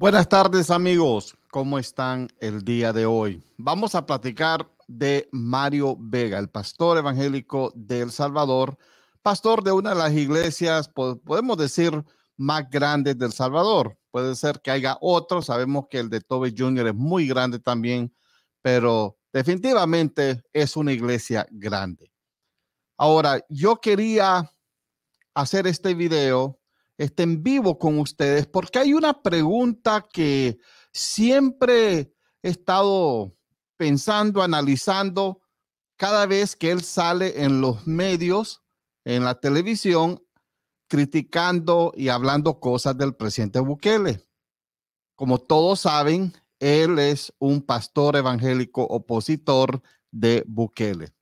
Buenas tardes amigos, ¿cómo están el día de hoy? Vamos a platicar de Mario Vega, el pastor evangélico de El Salvador, pastor de una de las iglesias, podemos decir, más grandes del Salvador. Puede ser que haya otro, sabemos que el de Toby Jr. es muy grande también, pero definitivamente es una iglesia grande. Ahora, yo quería hacer este video esté en vivo con ustedes, porque hay una pregunta que siempre he estado pensando, analizando, cada vez que él sale en los medios, en la televisión, criticando y hablando cosas del presidente Bukele. Como todos saben, él es un pastor evangélico opositor de Bukele.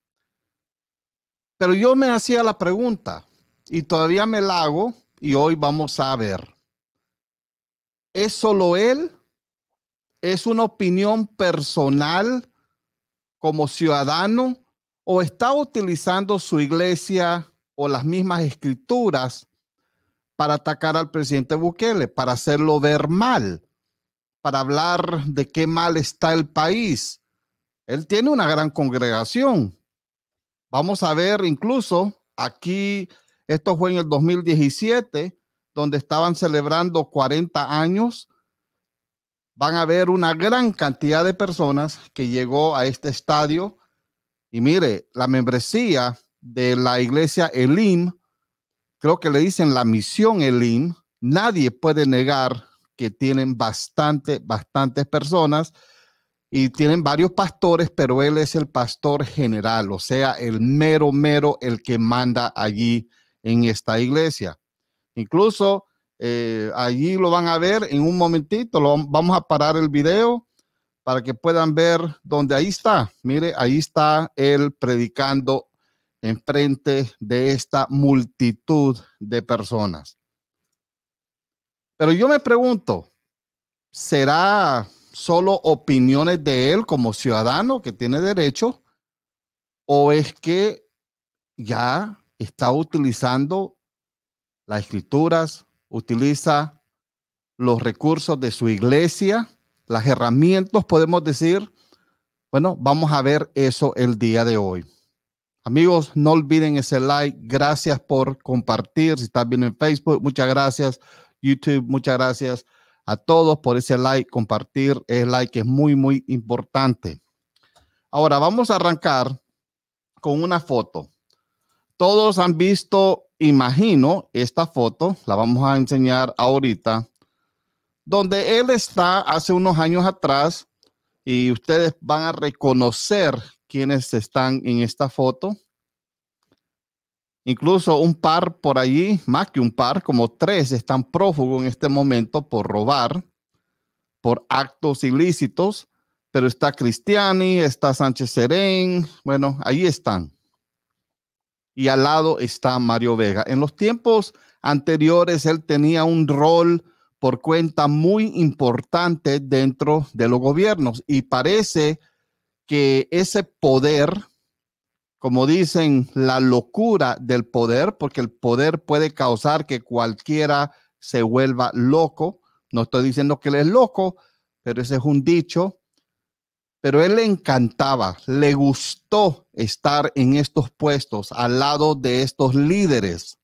Pero yo me hacía la pregunta y todavía me la hago y hoy vamos a ver. ¿Es solo él? ¿Es una opinión personal como ciudadano? ¿O está utilizando su iglesia o las mismas escrituras para atacar al presidente Bukele, para hacerlo ver mal, para hablar de qué mal está el país? Él tiene una gran congregación. Vamos a ver incluso aquí esto fue en el 2017, donde estaban celebrando 40 años. Van a ver una gran cantidad de personas que llegó a este estadio. Y mire, la membresía de la iglesia Elim, creo que le dicen la misión Elim, nadie puede negar que tienen bastante, bastantes personas y tienen varios pastores, pero él es el pastor general, o sea, el mero, mero, el que manda allí en esta iglesia. Incluso eh, allí lo van a ver en un momentito, lo, vamos a parar el video para que puedan ver dónde ahí está. Mire, ahí está él predicando enfrente de esta multitud de personas. Pero yo me pregunto, ¿será solo opiniones de él como ciudadano que tiene derecho? ¿O es que ya está utilizando las escrituras, utiliza los recursos de su iglesia, las herramientas, podemos decir. Bueno, vamos a ver eso el día de hoy. Amigos, no olviden ese like. Gracias por compartir. Si estás viendo en Facebook, muchas gracias. YouTube, muchas gracias a todos por ese like, compartir. El like es muy, muy importante. Ahora vamos a arrancar con una foto. Todos han visto, imagino, esta foto, la vamos a enseñar ahorita, donde él está hace unos años atrás y ustedes van a reconocer quiénes están en esta foto. Incluso un par por allí, más que un par, como tres están prófugos en este momento por robar, por actos ilícitos, pero está Cristiani, está Sánchez Serén, bueno, ahí están y al lado está Mario Vega. En los tiempos anteriores él tenía un rol por cuenta muy importante dentro de los gobiernos y parece que ese poder, como dicen, la locura del poder, porque el poder puede causar que cualquiera se vuelva loco. No estoy diciendo que él es loco, pero ese es un dicho pero él le encantaba, le gustó estar en estos puestos al lado de estos líderes,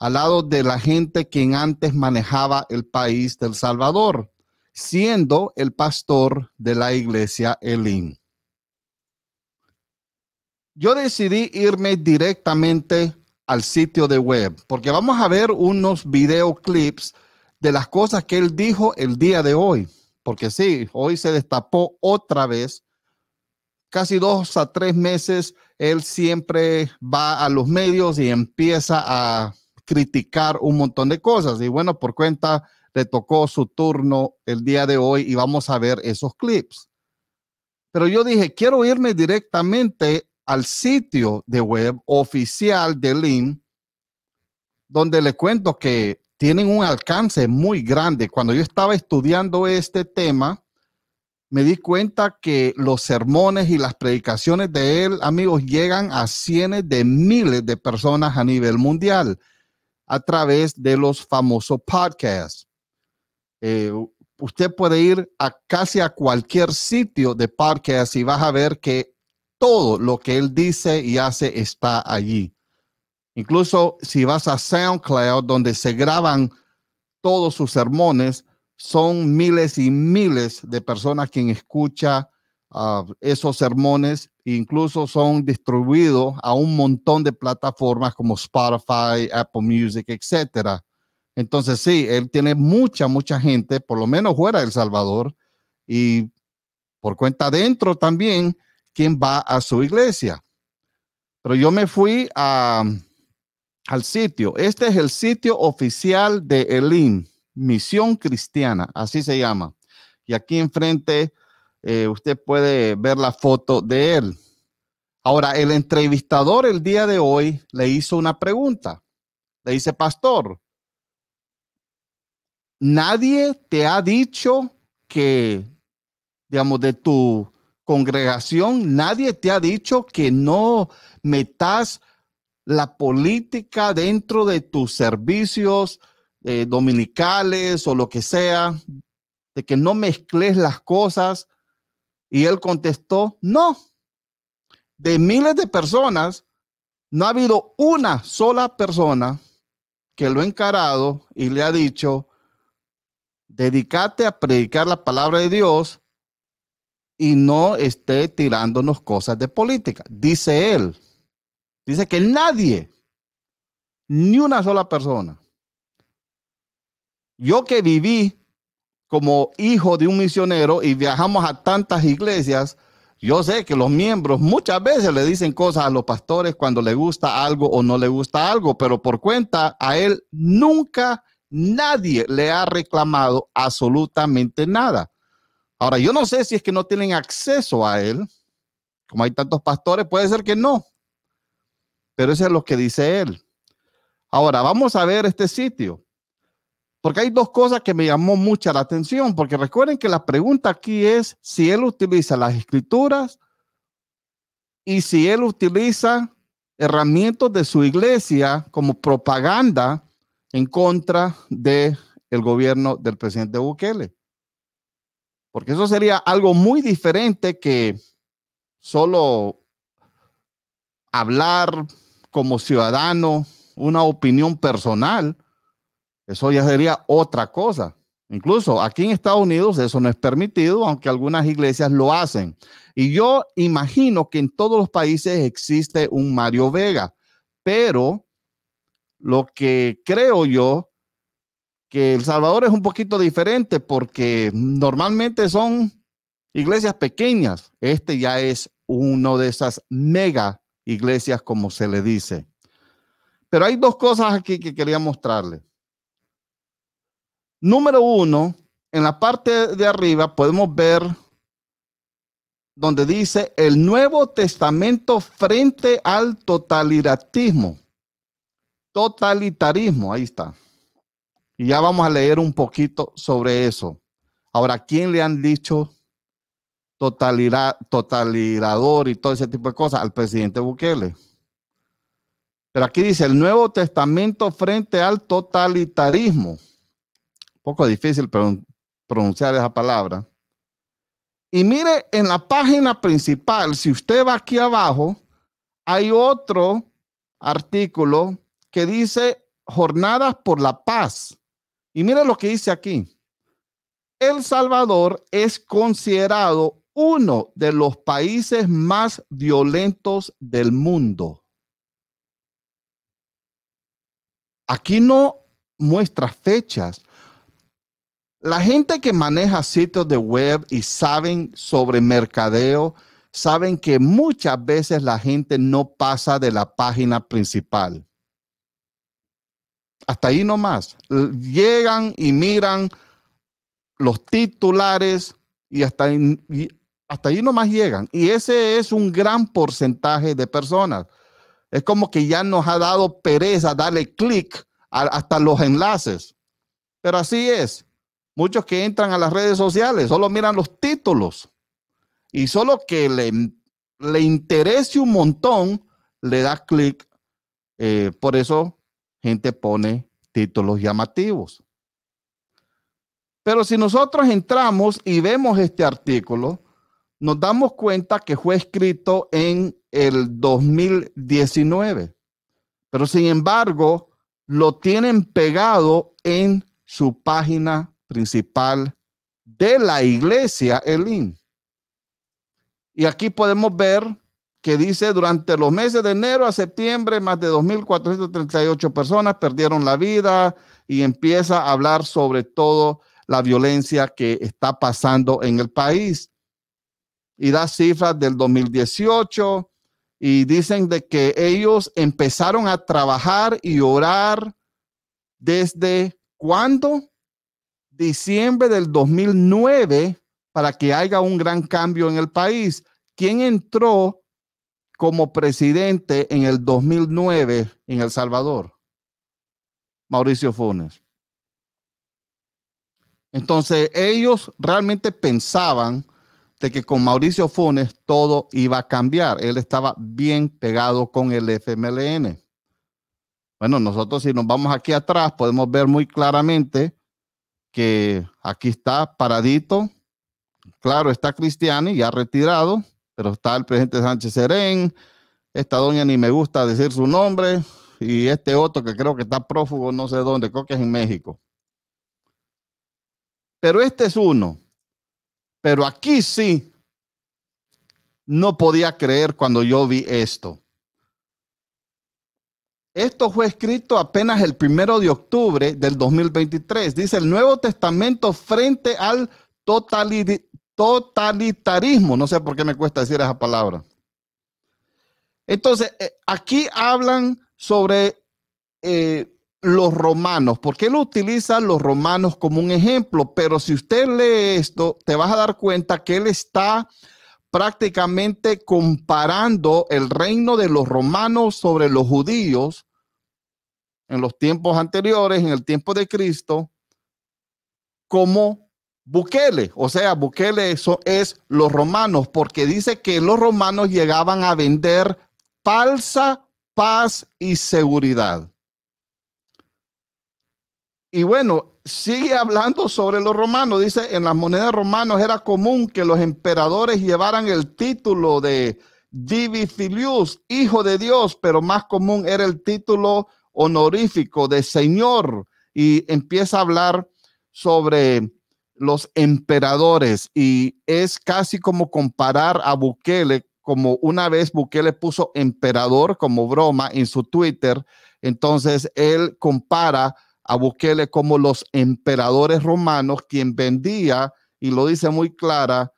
al lado de la gente quien antes manejaba el país del Salvador, siendo el pastor de la iglesia Elín. Yo decidí irme directamente al sitio de web, porque vamos a ver unos videoclips de las cosas que él dijo el día de hoy porque sí, hoy se destapó otra vez. Casi dos a tres meses, él siempre va a los medios y empieza a criticar un montón de cosas. Y bueno, por cuenta, le tocó su turno el día de hoy y vamos a ver esos clips. Pero yo dije, quiero irme directamente al sitio de web oficial de Lim, donde le cuento que tienen un alcance muy grande. Cuando yo estaba estudiando este tema, me di cuenta que los sermones y las predicaciones de él, amigos, llegan a cientos de miles de personas a nivel mundial a través de los famosos podcasts. Eh, usted puede ir a casi a cualquier sitio de podcast y vas a ver que todo lo que él dice y hace está allí. Incluso si vas a SoundCloud, donde se graban todos sus sermones, son miles y miles de personas quien escucha ah, esos sermones. Incluso son distribuidos a un montón de plataformas como Spotify, Apple Music, etc. Entonces, sí, él tiene mucha, mucha gente, por lo menos fuera de El Salvador, y por cuenta adentro también, quien va a su iglesia. Pero yo me fui a, al sitio. Este es el sitio oficial de Elim, Misión Cristiana, así se llama. Y aquí enfrente eh, usted puede ver la foto de él. Ahora, el entrevistador el día de hoy le hizo una pregunta. Le dice, pastor, nadie te ha dicho que, digamos, de tu congregación, nadie te ha dicho que no metas la política dentro de tus servicios eh, dominicales o lo que sea, de que no mezcles las cosas? Y él contestó, no. De miles de personas, no ha habido una sola persona que lo ha encarado y le ha dicho, dedícate a predicar la palabra de Dios y no esté tirándonos cosas de política, dice él. Dice que nadie, ni una sola persona. Yo que viví como hijo de un misionero y viajamos a tantas iglesias, yo sé que los miembros muchas veces le dicen cosas a los pastores cuando le gusta algo o no le gusta algo, pero por cuenta a él nunca nadie le ha reclamado absolutamente nada. Ahora, yo no sé si es que no tienen acceso a él, como hay tantos pastores, puede ser que no, pero eso es lo que dice él. Ahora, vamos a ver este sitio. Porque hay dos cosas que me llamó mucha la atención, porque recuerden que la pregunta aquí es si él utiliza las escrituras y si él utiliza herramientas de su iglesia como propaganda en contra de el gobierno del presidente Bukele. Porque eso sería algo muy diferente que solo hablar, como ciudadano una opinión personal, eso ya sería otra cosa. Incluso aquí en Estados Unidos eso no es permitido, aunque algunas iglesias lo hacen. Y yo imagino que en todos los países existe un Mario Vega, pero lo que creo yo que El Salvador es un poquito diferente porque normalmente son iglesias pequeñas. Este ya es uno de esas mega iglesias como se le dice. Pero hay dos cosas aquí que quería mostrarles. Número uno, en la parte de arriba podemos ver donde dice el Nuevo Testamento frente al totalitarismo. Totalitarismo, ahí está. Y ya vamos a leer un poquito sobre eso. Ahora, ¿quién le han dicho totalidad, totalizador y todo ese tipo de cosas al presidente Bukele. Pero aquí dice el Nuevo Testamento frente al totalitarismo. poco difícil pronunciar esa palabra. Y mire, en la página principal, si usted va aquí abajo, hay otro artículo que dice Jornadas por la Paz. Y mire lo que dice aquí. El Salvador es considerado uno de los países más violentos del mundo. Aquí no muestra fechas. La gente que maneja sitios de web y saben sobre mercadeo, saben que muchas veces la gente no pasa de la página principal. Hasta ahí nomás. Llegan y miran los titulares y hasta, hasta ahí nomás llegan. Y ese es un gran porcentaje de personas. Es como que ya nos ha dado pereza darle clic hasta los enlaces. Pero así es. Muchos que entran a las redes sociales solo miran los títulos. Y solo que le, le interese un montón, le da clic. Eh, por eso gente pone títulos llamativos. Pero si nosotros entramos y vemos este artículo, nos damos cuenta que fue escrito en el 2019, pero sin embargo lo tienen pegado en su página principal de la iglesia elín Y aquí podemos ver que dice durante los meses de enero a septiembre más de 2.438 personas perdieron la vida y empieza a hablar sobre todo la violencia que está pasando en el país y da cifras del 2018 y dicen de que ellos empezaron a trabajar y orar desde cuándo? Diciembre del 2009 para que haya un gran cambio en el país. ¿Quién entró como presidente en el 2009 en El Salvador? Mauricio Funes. Entonces ellos realmente pensaban de que con Mauricio Funes todo iba a cambiar. Él estaba bien pegado con el FMLN. Bueno, nosotros si nos vamos aquí atrás podemos ver muy claramente que aquí está paradito. Claro, está Cristiani, ya retirado, pero está el presidente Sánchez Serén. Esta doña ni me gusta decir su nombre. Y este otro que creo que está prófugo, no sé dónde, creo que es en México. Pero este es uno pero aquí sí, no podía creer cuando yo vi esto. Esto fue escrito apenas el primero de octubre del 2023. Dice el Nuevo Testamento frente al totalitarismo. No sé por qué me cuesta decir esa palabra. Entonces, eh, aquí hablan sobre eh, los romanos? porque él lo utilizan los romanos como un ejemplo? Pero si usted lee esto, te vas a dar cuenta que él está prácticamente comparando el reino de los romanos sobre los judíos en los tiempos anteriores, en el tiempo de Cristo, como Bukele. O sea, Bukele eso es los romanos, porque dice que los romanos llegaban a vender falsa paz y seguridad. Y bueno, sigue hablando sobre los romanos. Dice, en las monedas romanas era común que los emperadores llevaran el título de Divi Filius, hijo de Dios, pero más común era el título honorífico de Señor. Y empieza a hablar sobre los emperadores y es casi como comparar a Bukele, como una vez Bukele puso emperador como broma en su Twitter. Entonces él compara a Bukele como los emperadores romanos, quien vendía, y lo dice muy clara,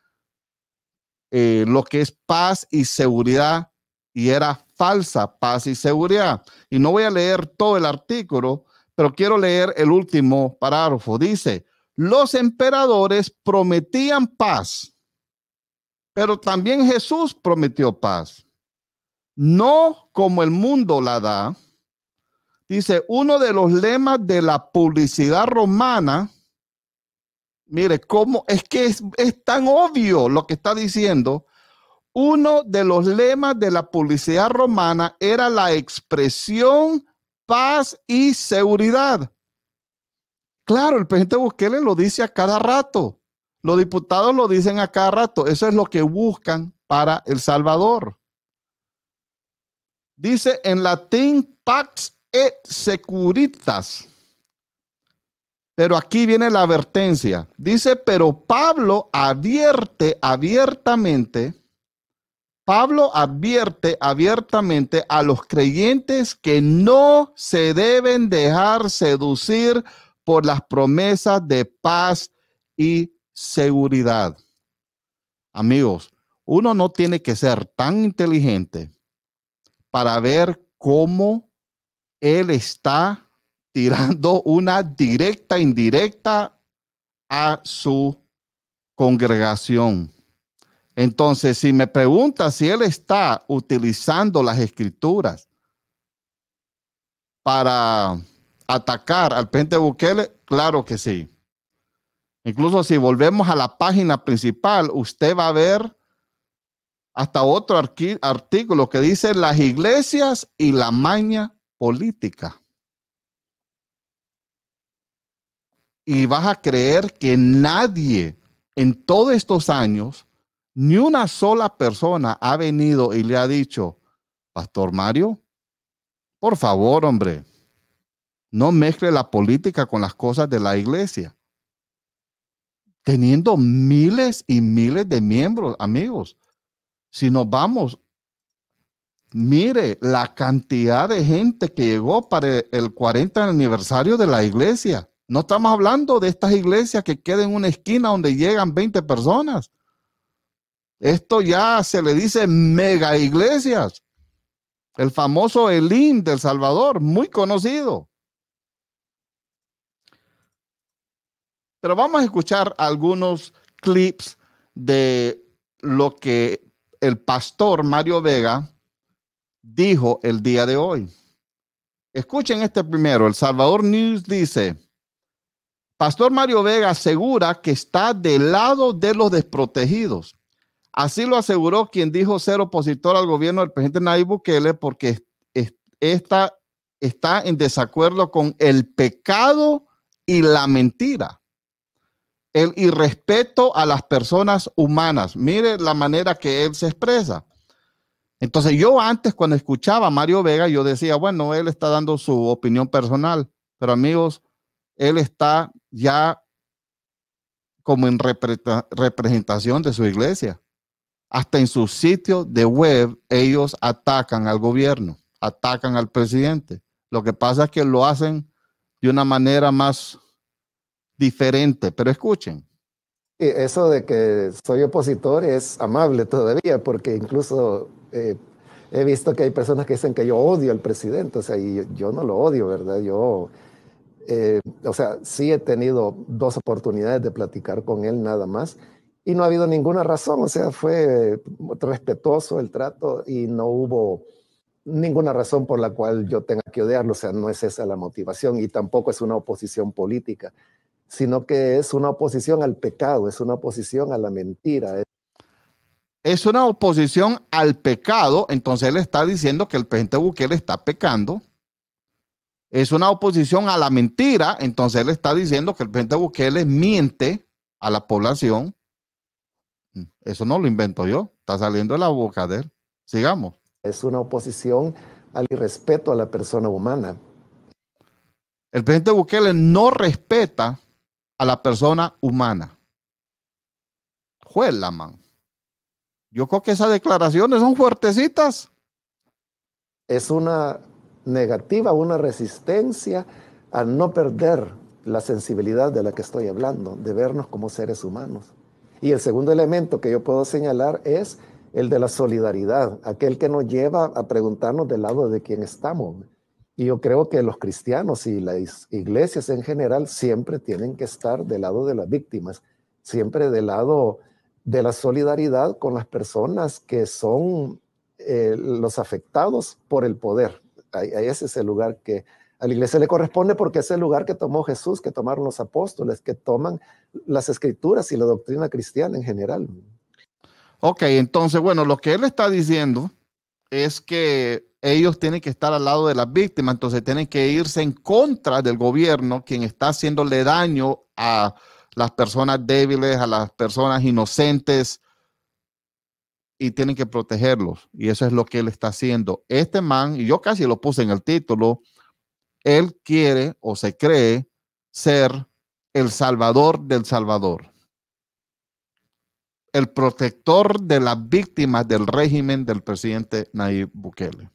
eh, lo que es paz y seguridad, y era falsa paz y seguridad. Y no voy a leer todo el artículo, pero quiero leer el último parágrafo. Dice, los emperadores prometían paz, pero también Jesús prometió paz, no como el mundo la da, Dice, uno de los lemas de la publicidad romana, mire, cómo es que es, tan obvio lo que está diciendo. Uno de los lemas de la publicidad romana era la expresión, paz y seguridad. Claro, el presidente Bukele lo dice a cada rato. Los diputados lo dicen a cada rato. Eso es lo que buscan para El Salvador. Dice en latín pax e pero aquí viene la advertencia. Dice, pero Pablo advierte abiertamente, Pablo advierte abiertamente a los creyentes que no se deben dejar seducir por las promesas de paz y seguridad. Amigos, uno no tiene que ser tan inteligente para ver cómo él está tirando una directa, indirecta a su congregación. Entonces, si me pregunta si él está utilizando las escrituras para atacar al Pente Bukele, claro que sí. Incluso si volvemos a la página principal, usted va a ver hasta otro artículo que dice las iglesias y la maña política. Y vas a creer que nadie en todos estos años, ni una sola persona ha venido y le ha dicho, Pastor Mario, por favor, hombre, no mezcle la política con las cosas de la iglesia. Teniendo miles y miles de miembros, amigos, si nos vamos Mire la cantidad de gente que llegó para el 40 aniversario de la iglesia. No estamos hablando de estas iglesias que quedan en una esquina donde llegan 20 personas. Esto ya se le dice mega iglesias. El famoso Elín del Salvador, muy conocido. Pero vamos a escuchar algunos clips de lo que el pastor Mario Vega dijo el día de hoy. Escuchen este primero. El Salvador News dice, Pastor Mario Vega asegura que está del lado de los desprotegidos. Así lo aseguró quien dijo ser opositor al gobierno del presidente Nayib Bukele porque está en desacuerdo con el pecado y la mentira, el irrespeto a las personas humanas. Mire la manera que él se expresa. Entonces yo antes cuando escuchaba a Mario Vega, yo decía, bueno, él está dando su opinión personal, pero amigos, él está ya como en representación de su iglesia. Hasta en su sitio de web, ellos atacan al gobierno, atacan al presidente. Lo que pasa es que lo hacen de una manera más diferente, pero escuchen. eso de que soy opositor es amable todavía, porque incluso eh, he visto que hay personas que dicen que yo odio al presidente, o sea, y yo no lo odio, ¿verdad? Yo, eh, o sea, sí he tenido dos oportunidades de platicar con él nada más y no ha habido ninguna razón, o sea, fue respetuoso el trato y no hubo ninguna razón por la cual yo tenga que odiarlo, o sea, no es esa la motivación y tampoco es una oposición política, sino que es una oposición al pecado, es una oposición a la mentira, es una oposición al pecado, entonces él está diciendo que el presidente Bukele está pecando. Es una oposición a la mentira, entonces él está diciendo que el presidente Bukele miente a la población. Eso no lo invento yo, está saliendo de la boca de él. Sigamos. Es una oposición al irrespeto a la persona humana. El presidente Bukele no respeta a la persona humana. Juela, man. Yo creo que esas declaraciones son fuertecitas. Es una negativa, una resistencia a no perder la sensibilidad de la que estoy hablando, de vernos como seres humanos. Y el segundo elemento que yo puedo señalar es el de la solidaridad, aquel que nos lleva a preguntarnos del lado de quién estamos. Y yo creo que los cristianos y las iglesias en general siempre tienen que estar del lado de las víctimas, siempre del lado de la solidaridad con las personas que son eh, los afectados por el poder. A, ese es el lugar que a la iglesia le corresponde porque es el lugar que tomó Jesús, que tomaron los apóstoles, que toman las escrituras y la doctrina cristiana en general. Ok, entonces, bueno, lo que él está diciendo es que ellos tienen que estar al lado de las víctimas, entonces tienen que irse en contra del gobierno, quien está haciéndole daño a las personas débiles, a las personas inocentes, y tienen que protegerlos. Y eso es lo que él está haciendo. Este man, y yo casi lo puse en el título, él quiere o se cree ser el salvador del salvador, el protector de las víctimas del régimen del presidente Nayib Bukele.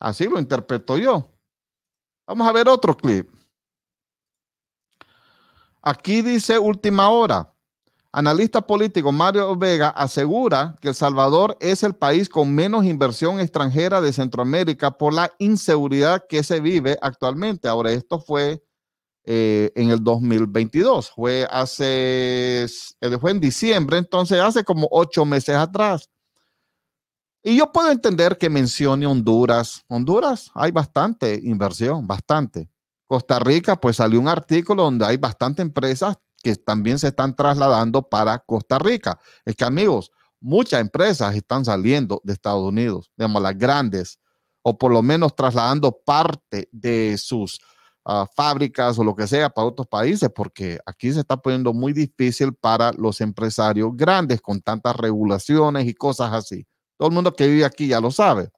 Así lo interpreto yo. Vamos a ver otro clip. Aquí dice última hora. Analista político Mario Vega asegura que El Salvador es el país con menos inversión extranjera de Centroamérica por la inseguridad que se vive actualmente. Ahora, esto fue eh, en el 2022, fue hace, eh, fue en diciembre, entonces hace como ocho meses atrás. Y yo puedo entender que mencione Honduras. Honduras hay bastante inversión, bastante. Costa Rica, pues salió un artículo donde hay bastantes empresas que también se están trasladando para Costa Rica. Es que amigos, muchas empresas están saliendo de Estados Unidos, digamos las grandes, o por lo menos trasladando parte de sus ah, fábricas o lo que sea para otros países, porque aquí se está poniendo muy difícil para los empresarios grandes con tantas regulaciones y cosas así. Todo el mundo que vive aquí ya lo sabe.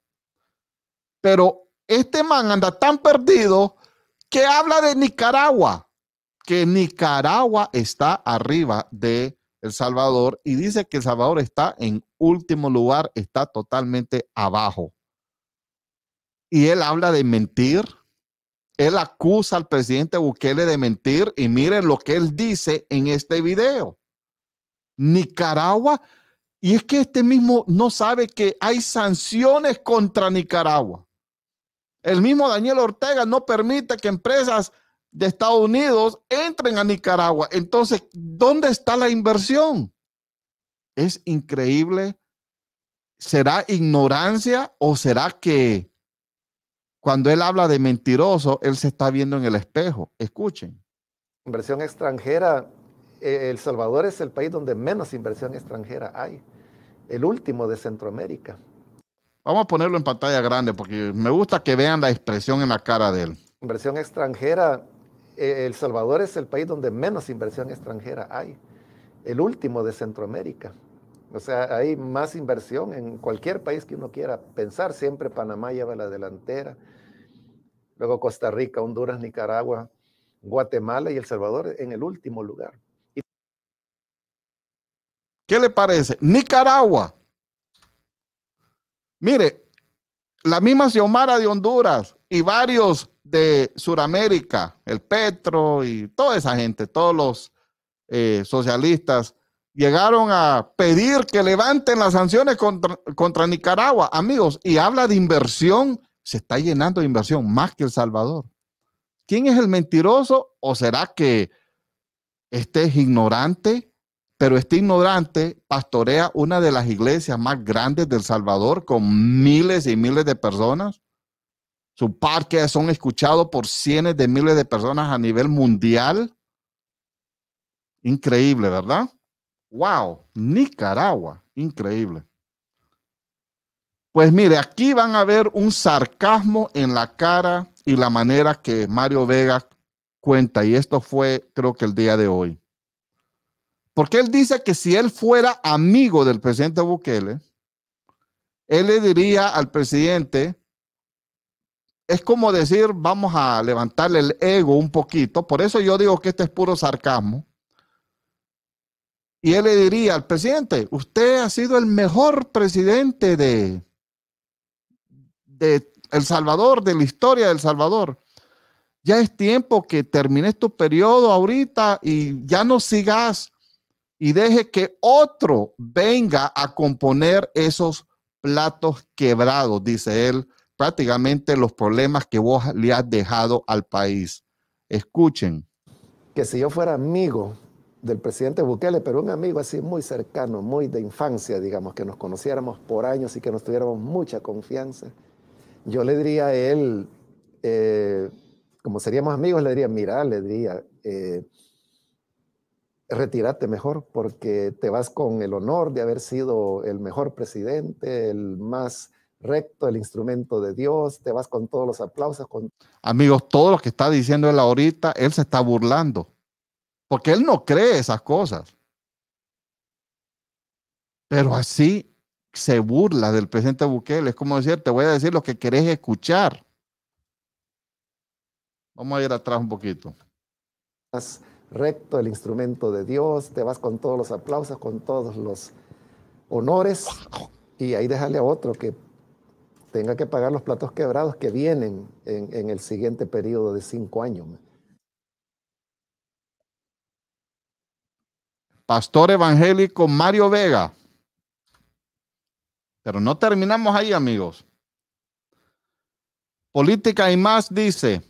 Pero este man anda tan perdido que habla de Nicaragua, que Nicaragua está arriba de El Salvador y dice que El Salvador está en último lugar, está totalmente abajo. Y él habla de mentir, él acusa al presidente Bukele de mentir y miren lo que él dice en este video. Nicaragua, y es que este mismo no sabe que hay sanciones contra Nicaragua. El mismo Daniel Ortega no permite que empresas de Estados Unidos entren a Nicaragua. Entonces, ¿dónde está la inversión? Es increíble. ¿Será ignorancia o será que cuando él habla de mentiroso, él se está viendo en el espejo? Escuchen. Inversión extranjera. Eh, el Salvador es el país donde menos inversión extranjera hay. El último de Centroamérica. Vamos a ponerlo en pantalla grande porque me gusta que vean la expresión en la cara de él. Inversión extranjera, eh, El Salvador es el país donde menos inversión extranjera hay, el último de Centroamérica. O sea, hay más inversión en cualquier país que uno quiera pensar, siempre Panamá lleva la delantera, luego Costa Rica, Honduras, Nicaragua, Guatemala y El Salvador en el último lugar. ¿Qué le parece? Nicaragua Mire, la misma Xiomara de Honduras y varios de Sudamérica, el Petro y toda esa gente, todos los eh, socialistas, llegaron a pedir que levanten las sanciones contra, Nicaragua, amigos, y habla de inversión, se está llenando de inversión más que El Salvador. ¿Quién es el mentiroso o será que este es ignorante? Pero este ignorante pastorea una de las iglesias más grandes del Salvador con miles y miles de personas. Sus parques son escuchados por cientos de miles de personas a nivel mundial. Increíble, ¿verdad? ¡Wow! Nicaragua, increíble. Pues mire, aquí van a ver un sarcasmo en la cara y la manera que Mario Vega cuenta. Y esto fue, creo que el día de hoy. Porque él dice que si él fuera amigo del presidente Bukele, él le diría al presidente, es como decir, vamos a levantarle el ego un poquito, por eso yo digo que este es puro sarcasmo. Y él le diría al presidente, usted ha sido el mejor presidente de, de El Salvador, de la historia de El Salvador ya es tiempo que termines tu periodo ahorita y ya no sigas y deje que otro venga a componer esos platos quebrados, dice él, prácticamente los problemas que vos le has dejado al país. Escuchen. Que si yo fuera amigo del presidente Bukele, pero un amigo así muy cercano, muy de infancia, digamos, que nos conociéramos por años y que nos tuviéramos mucha confianza, yo le diría a él, eh, como seríamos amigos, le diría, mira, le diría, eh, retírate mejor porque te vas con el honor de haber sido el mejor presidente, el más recto, el instrumento de Dios, te vas con todos los aplausos. Amigos, todo lo que está diciendo él ahorita, él se está burlando, porque él no cree esas cosas. Pero así se burla del presidente Bukele, es como decir, te voy a decir lo que querés escuchar. Vamos a ir atrás un poquito recto, el instrumento de Dios, te vas con todos los aplausos, con todos los honores y ahí déjale a otro que tenga que pagar los platos quebrados que vienen en, en el siguiente periodo de cinco años. Pastor evangélico Mario Vega. Pero no terminamos ahí, amigos. Política y más dice,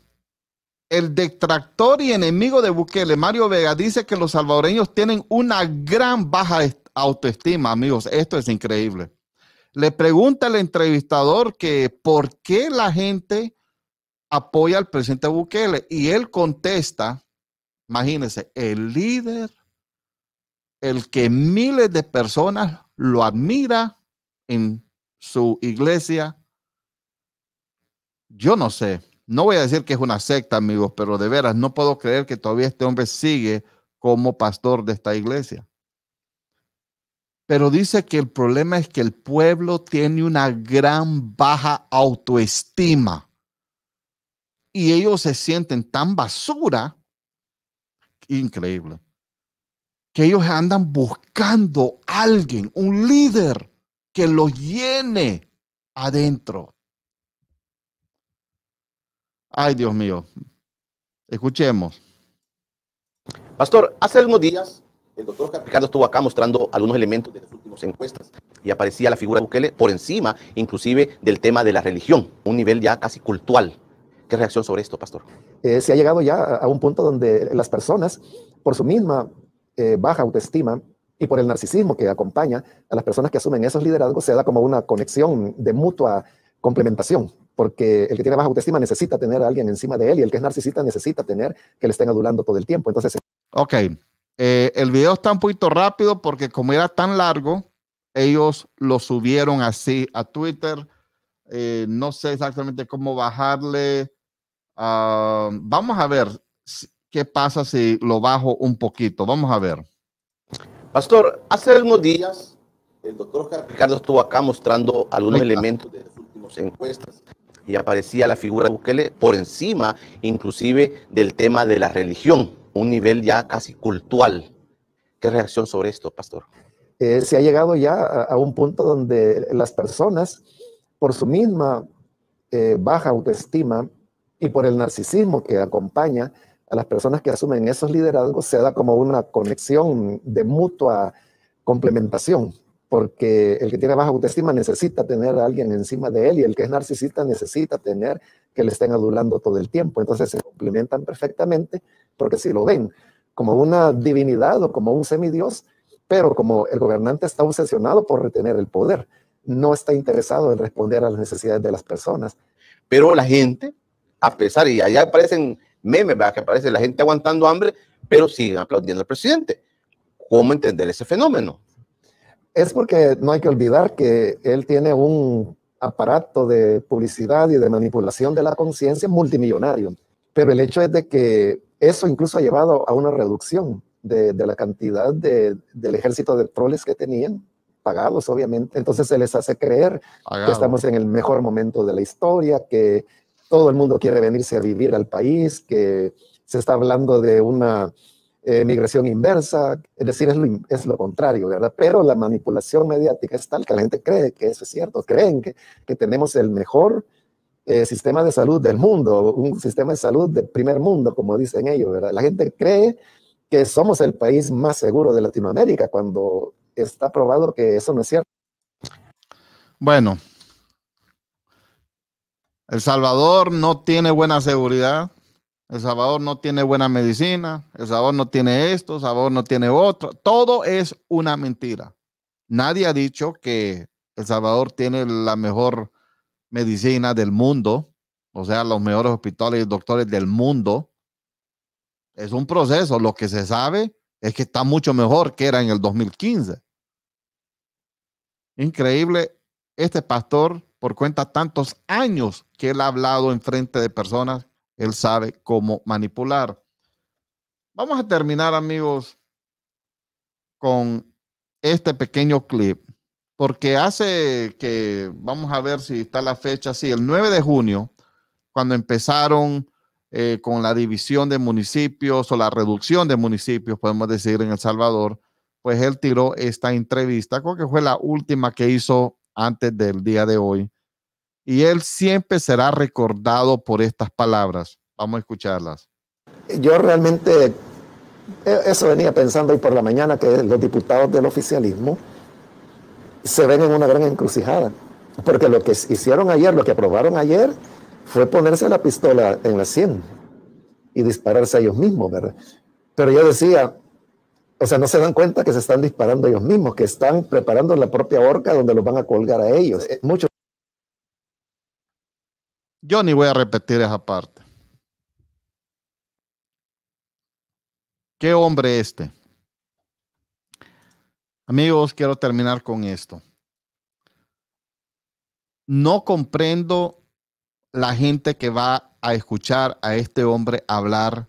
el detractor y enemigo de Bukele, Mario Vega, dice que los salvadoreños tienen una gran baja autoestima, amigos. Esto es increíble. Le pregunta el entrevistador que por qué la gente apoya al presidente Bukele y él contesta, imagínense, el líder, el que miles de personas lo admira en su iglesia. Yo no sé. No voy a decir que es una secta, amigos, pero de veras no puedo creer que todavía este hombre sigue como pastor de esta iglesia. Pero dice que el problema es que el pueblo tiene una gran baja autoestima y ellos se sienten tan basura, increíble, que ellos andan buscando a alguien, un líder que los llene adentro. Ay, Dios mío. Escuchemos. Pastor, hace algunos días el doctor Capricardo estuvo acá mostrando algunos elementos de las últimas encuestas y aparecía la figura de Bukele por encima, inclusive, del tema de la religión, un nivel ya casi cultural. ¿Qué reacción sobre esto, pastor? Eh, se ha llegado ya a un punto donde las personas, por su misma eh, baja autoestima y por el narcisismo que acompaña a las personas que asumen esos liderazgos, se da como una conexión de mutua complementación porque el que tiene baja autoestima necesita tener a alguien encima de él y el que es narcisista necesita tener que le estén adulando todo el tiempo. Entonces, ok, eh, el video está un poquito rápido porque como era tan largo, ellos lo subieron así a Twitter. Eh, no sé exactamente cómo bajarle. Ah, vamos a ver qué pasa si lo bajo un poquito. Vamos a ver. Pastor, hace unos días el doctor Ricardo estuvo acá mostrando algunos elementos de las últimas encuestas y aparecía la figura de Bukele por encima inclusive del tema de la religión, un nivel ya casi cultural. ¿Qué reacción sobre esto, pastor? Eh, se ha llegado ya a, un punto donde las personas, por su misma eh, baja autoestima y por el narcisismo que acompaña a las personas que asumen esos liderazgos, se da como una conexión de mutua complementación porque el que tiene baja autoestima necesita tener a alguien encima de él y el que es narcisista necesita tener que le estén adulando todo el tiempo. Entonces se complementan perfectamente porque si lo ven como una divinidad o como un semidios, pero como el gobernante está obsesionado por retener el poder, no está interesado en responder a las necesidades de las personas. Pero la gente, a pesar, y allá aparecen memes, ¿verdad? que aparece la gente aguantando hambre, pero siguen aplaudiendo al presidente. ¿Cómo entender ese fenómeno? Es porque no hay que olvidar que él tiene un aparato de publicidad y de manipulación de la conciencia multimillonario. Pero el hecho es de que eso incluso ha llevado a una reducción de, la cantidad del ejército de troles que tenían, pagados obviamente. Entonces se les hace creer que estamos en el mejor momento de la historia, que todo el mundo quiere venirse a vivir al país, que se está hablando de una eh, migración inversa, es decir, es lo, contrario, ¿verdad? Pero la manipulación mediática es tal que la gente cree que eso es cierto, creen que, que tenemos el mejor eh, sistema de salud del mundo, un sistema de salud del primer mundo, como dicen ellos, ¿verdad? La gente cree que somos el país más seguro de Latinoamérica cuando está probado que eso no es cierto. Bueno, El Salvador no tiene buena seguridad el Salvador no tiene buena medicina, El Salvador no tiene esto, El Salvador no tiene otro. Todo es una mentira. Nadie ha dicho que El Salvador tiene la mejor medicina del mundo, o sea, los mejores hospitales y doctores del mundo. Es un proceso. Lo que se sabe es que está mucho mejor que era en el 2015. Increíble, este pastor, por cuenta tantos años que él ha hablado en frente de personas él sabe cómo manipular. Vamos a terminar, amigos, con este pequeño clip, porque hace que, vamos a ver si está la fecha, sí, el 9 de junio, cuando empezaron eh, con la división de municipios o la reducción de municipios, podemos decir, en El Salvador, pues él tiró esta entrevista, creo que fue la última que hizo antes del día de hoy, y él siempre será recordado por estas palabras. Vamos a escucharlas. Yo realmente e, eso venía pensando hoy por la mañana, que los diputados del oficialismo se ven en una gran encrucijada, porque lo que hicieron ayer, lo que aprobaron ayer, fue ponerse la pistola en la sien y dispararse a ellos mismos, ¿verdad? Pero yo decía, o sea, no se dan cuenta que se están disparando ellos mismos, que están preparando la propia horca donde los van a colgar a ellos. Eh, Muchos yo ni voy a repetir esa parte. Qué hombre este. Amigos, quiero terminar con esto. No comprendo la gente que va a escuchar a este hombre hablar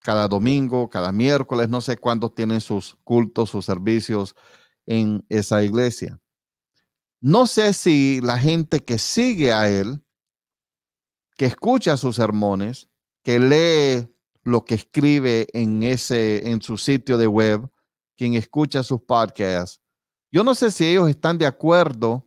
cada domingo, cada miércoles, no sé cuándo tienen sus cultos, sus servicios en esa iglesia. No sé si la gente que sigue a él que escucha sus sermones, que lee lo que escribe en, ese, en su sitio de web, quien escucha sus podcasts. Yo no sé si ellos están de acuerdo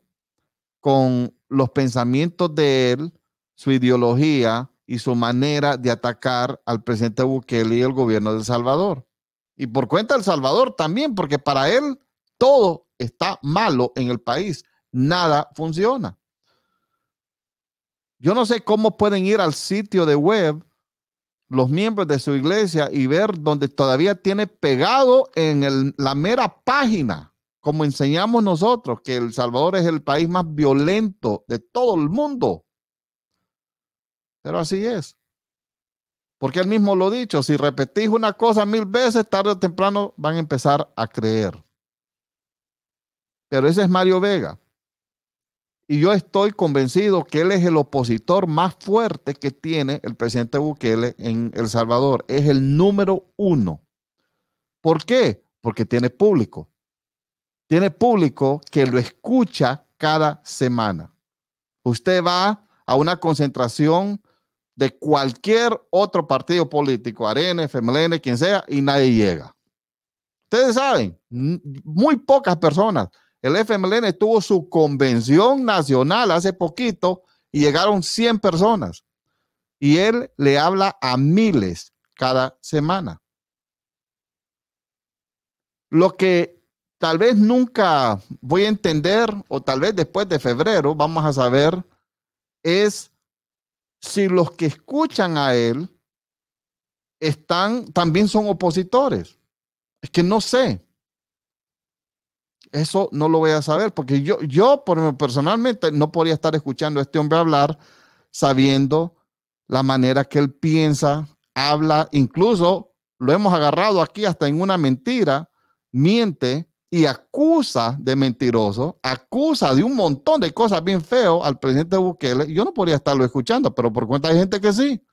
con los pensamientos de él, su ideología y su manera de atacar al presidente Bukele y el gobierno de El Salvador. Y por cuenta de El Salvador también, porque para él todo está malo en el país, nada funciona. Yo no sé cómo pueden ir al sitio de web los miembros de su iglesia y ver donde todavía tiene pegado en la mera página, como enseñamos nosotros, que El Salvador es el país más violento de todo el mundo. Pero así es. Porque él mismo lo ha dicho, si repetís una cosa mil veces, tarde o temprano van a empezar a creer. Pero ese es Mario Vega. Y yo estoy convencido que él es el opositor más fuerte que tiene el presidente Bukele en El Salvador. Es el número uno. ¿Por qué? Porque tiene público. Tiene público que lo escucha cada semana. Usted va a una concentración de cualquier otro partido político, ARENE, FMLN, quien sea, y nadie llega. Ustedes saben, muy pocas personas el FMLN tuvo su convención nacional hace poquito y llegaron 100 personas. Y él le habla a miles cada semana. Lo que tal vez nunca voy a entender, o tal vez después de febrero vamos a saber, es si los que escuchan a él están, también son opositores. Es que no sé. Eso no lo voy a saber porque yo, yo personalmente no podría estar escuchando a este hombre hablar sabiendo la manera que él piensa, habla, incluso lo hemos agarrado aquí hasta en una mentira, miente y acusa de mentiroso, acusa de un montón de cosas bien feo al presidente Bukele. Yo no podría estarlo escuchando, pero por cuenta de gente que sí.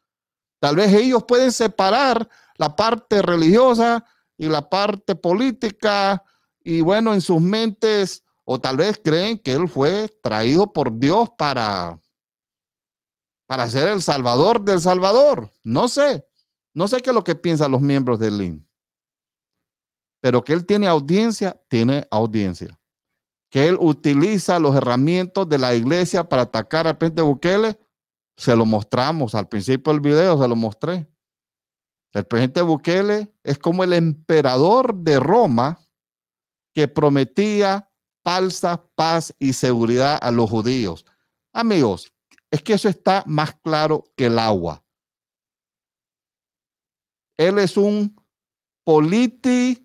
Tal vez ellos pueden separar la parte religiosa y la parte política y bueno, en sus mentes o tal vez creen que él fue traído por Dios para para ser el salvador del salvador. No sé, no sé qué es lo que piensan los miembros del LIN. Pero que él tiene audiencia, tiene audiencia. Que él utiliza los herramientas de la iglesia para atacar al presidente Bukele, se lo mostramos al principio del video, se lo mostré. El presidente Bukele es como el emperador de Roma, que prometía falsa paz y seguridad a los judíos. Amigos, es que eso está más claro que el agua. Él es un político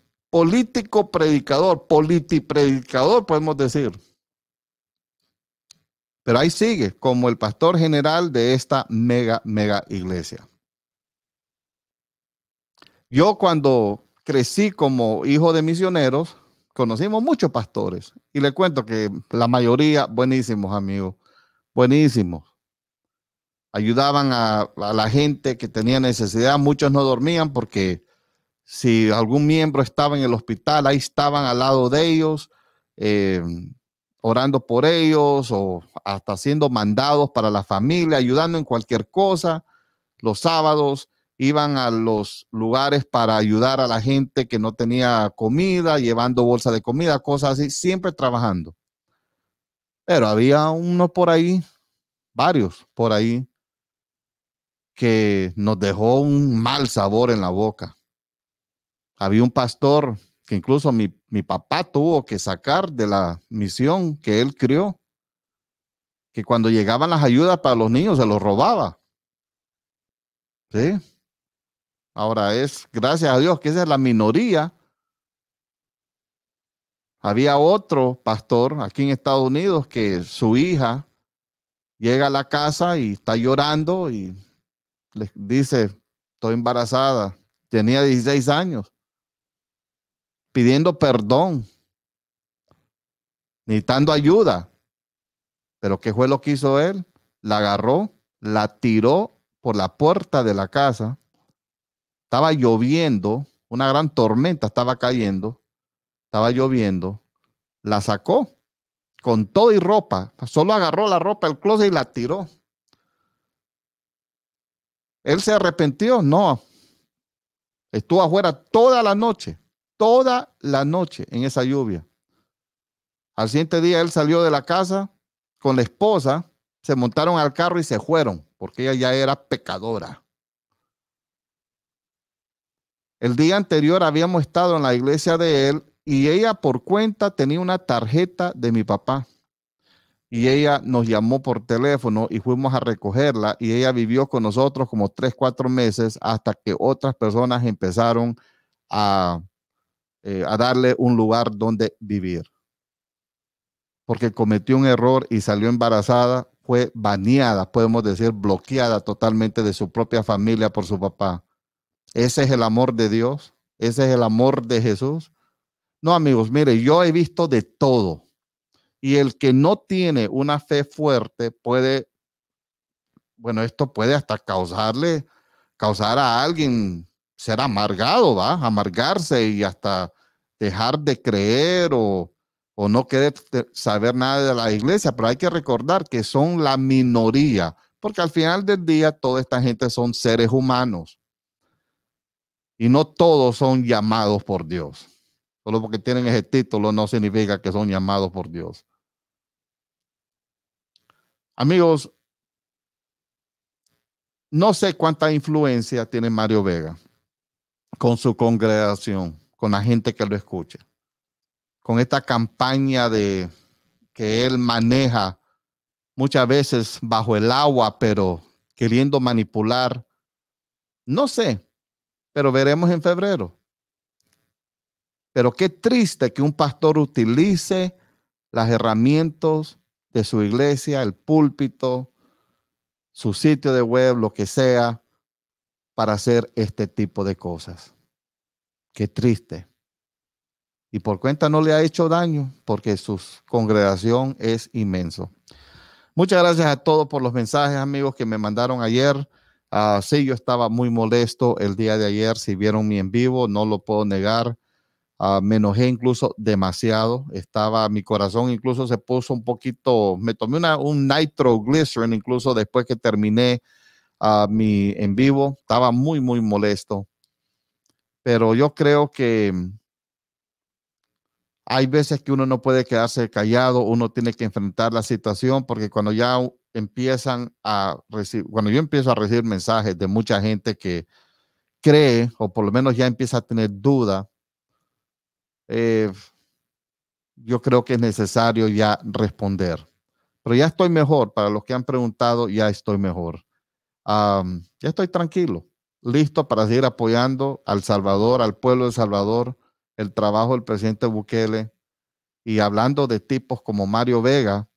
predicador, politipredicador, podemos decir. Pero ahí sigue como el pastor general de esta mega, mega iglesia. Yo cuando crecí como hijo de misioneros, conocimos muchos pastores y le cuento que la mayoría, buenísimos amigos, buenísimos. Ayudaban a, la gente que tenía necesidad, muchos no dormían porque si algún miembro estaba en el hospital, ahí estaban al lado de ellos, eh, orando por ellos o hasta haciendo mandados para la familia, ayudando en cualquier cosa, los sábados iban a los lugares para ayudar a la gente que no tenía comida, llevando bolsa de comida, cosas así, siempre trabajando. Pero había uno por ahí, varios por ahí, que nos dejó un mal sabor en la boca. Había un pastor que incluso mi, papá tuvo que sacar de la misión que él crió, que cuando llegaban las ayudas para los niños se los robaba. ¿Sí? Ahora es, gracias a Dios, que esa es la minoría. Había otro pastor aquí en Estados Unidos que su hija llega a la casa y está llorando y le dice, estoy embarazada, tenía 16 años, pidiendo perdón, necesitando ayuda. Pero ¿qué fue lo que hizo él? La agarró, la tiró por la puerta de la casa estaba lloviendo, una gran tormenta estaba cayendo, estaba lloviendo, la sacó con todo y ropa, solo agarró la ropa del closet y la tiró. Él se arrepintió, no. Estuvo afuera toda la noche, toda la noche en esa lluvia. Al siguiente día él salió de la casa con la esposa, se montaron al carro y se fueron, porque ella ya era pecadora. El día anterior habíamos estado en la iglesia de él y ella por cuenta tenía una tarjeta de mi papá. Y ella nos llamó por teléfono y fuimos a recogerla y ella vivió con nosotros como tres, cuatro meses hasta que otras personas empezaron a, eh, a darle un lugar donde vivir. Porque cometió un error y salió embarazada, fue baneada, podemos decir, bloqueada totalmente de su propia familia por su papá. Ese es el amor de Dios. Ese es el amor de Jesús. No, amigos, mire, yo he visto de todo. Y el que no tiene una fe fuerte puede, bueno, esto puede hasta causarle, causar a alguien ser amargado, ¿va? Amargarse y hasta dejar de creer o, o no querer saber nada de la iglesia. Pero hay que recordar que son la minoría, porque al final del día toda esta gente son seres humanos y no todos son llamados por Dios. Solo porque tienen ese título no significa que son llamados por Dios. Amigos, no sé cuánta influencia tiene Mario Vega con su congregación, con la gente que lo escucha, con esta campaña de que él maneja muchas veces bajo el agua, pero queriendo manipular. No sé, pero veremos en febrero. Pero qué triste que un pastor utilice las herramientas de su iglesia, el púlpito, su sitio de web, lo que sea, para hacer este tipo de cosas. Qué triste. Y por cuenta no le ha hecho daño porque su congregación es inmenso. Muchas gracias a todos por los mensajes, amigos, que me mandaron ayer. Ah, sí, yo estaba muy molesto el día de ayer, si vieron mi en vivo, no lo puedo negar. Ah, me enojé incluso demasiado, estaba, mi corazón incluso se puso un poquito, me tomé una, un nitroglycerin incluso después que terminé a ah, mi en vivo, estaba muy, muy molesto. Pero yo creo que hay veces que uno no puede quedarse callado, uno tiene que enfrentar la situación porque cuando ya empiezan a recibir, cuando yo empiezo a recibir mensajes de mucha gente que cree o por lo menos ya empieza a tener duda, eh, yo creo que es necesario ya responder. Pero ya estoy mejor, para los que han preguntado, ya estoy mejor. ya estoy tranquilo, listo para seguir apoyando al Salvador, al pueblo de Salvador, el trabajo del presidente Bukele y hablando de tipos como Mario Vega,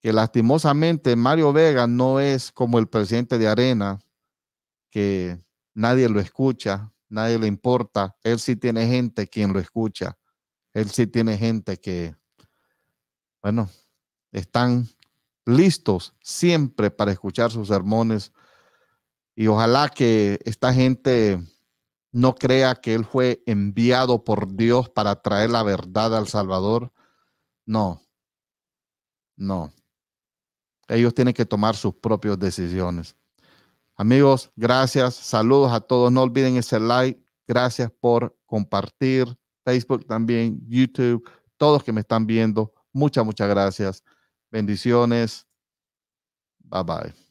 que lastimosamente Mario Vega no es como el presidente de Arena, que nadie lo escucha, nadie le importa. Él sí tiene gente quien lo escucha. Él sí tiene gente que, bueno, están listos siempre para escuchar sus sermones. Y ojalá que esta gente no crea que Él fue enviado por Dios para traer la verdad al Salvador. No, no. Ellos tienen que tomar sus propias decisiones. Amigos, gracias. Saludos a todos. No olviden ese like. Gracias por compartir. Facebook también, YouTube, todos que me están viendo. Muchas, muchas gracias. Bendiciones. Bye bye.